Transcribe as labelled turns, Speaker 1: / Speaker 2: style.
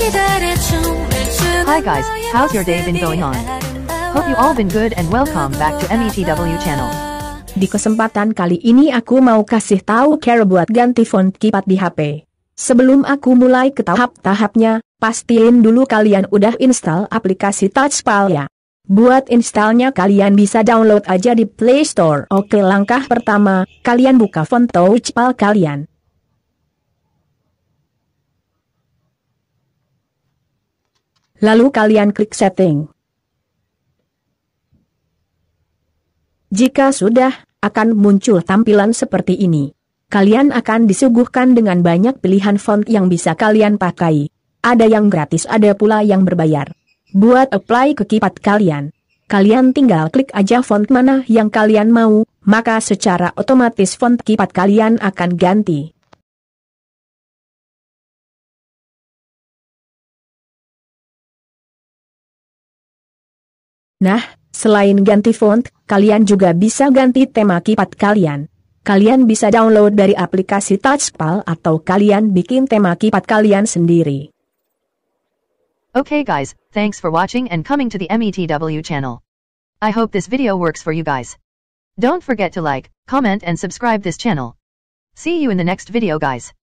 Speaker 1: Hi guys, how's your day been going on?
Speaker 2: Hope you all been good and welcome back to METW channel. Di kesempatan kali ini aku mau kasih tahu cara buat ganti font kipat di HP. Sebelum aku mulai ke tahap-tahapnya, pastiin dulu kalian udah install aplikasi Touchpal ya. Buat installnya kalian bisa download aja di Play Store. Oke langkah pertama, kalian buka font Touchpal kalian. Lalu kalian klik setting. Jika sudah, akan muncul tampilan seperti ini. Kalian akan disuguhkan dengan banyak pilihan font yang bisa kalian pakai. Ada yang gratis ada pula yang berbayar. Buat apply ke kipat kalian. Kalian tinggal klik aja font mana yang kalian mau, maka secara otomatis font kipat kalian akan ganti. Nah, selain ganti font, kalian juga bisa ganti tema keypad kalian. Kalian bisa download dari aplikasi Touchpal atau kalian bikin tema keypad kalian sendiri.
Speaker 1: Okay guys, thanks for watching and coming to the METW channel. I hope this video works for you guys. Don't forget to like, comment and subscribe this channel. See you in the next video guys.